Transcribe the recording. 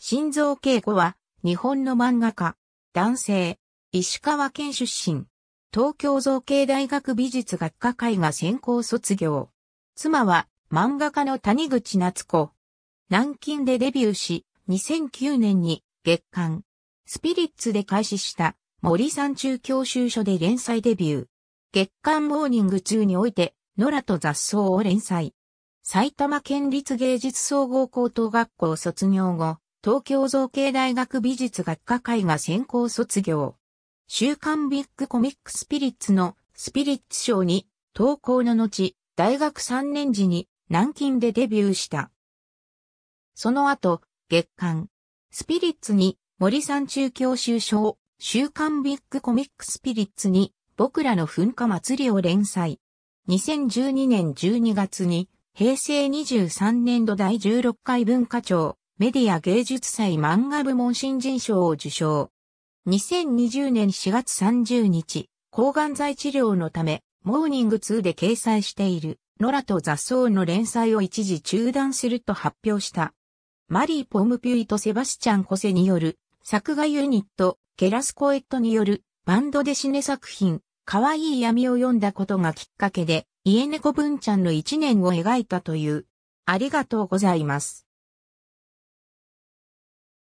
心臓稽古は、日本の漫画家、男性、石川県出身、東京造形大学美術学科会が専攻卒業。妻は、漫画家の谷口夏子。南京でデビューし、2009年に月刊、スピリッツで開始した森山中教習所で連載デビュー。月刊モーニング中において、野良と雑草を連載。埼玉県立芸術総合高等学校卒業後、東京造形大学美術学科会が専攻卒業。週刊ビッグコミックスピリッツのスピリッツ賞に投稿の後、大学3年時に南京でデビューした。その後、月刊スピリッツに森山中教習賞、週刊ビッグコミックスピリッツに僕らの噴火祭りを連載。2012年12月に平成23年度第16回文化庁メディア芸術祭漫画部門新人賞を受賞。2020年4月30日、抗がん剤治療のため、モーニング2で掲載している、ノラと雑草の連載を一時中断すると発表した。マリー・ポムピュイとセバスチャン・コセによる、作画ユニット、ケラスコエットによる、バンドでシネ作品、可愛い闇を読んだことがきっかけで、家猫文ちゃんの一年を描いたという。ありがとうございます。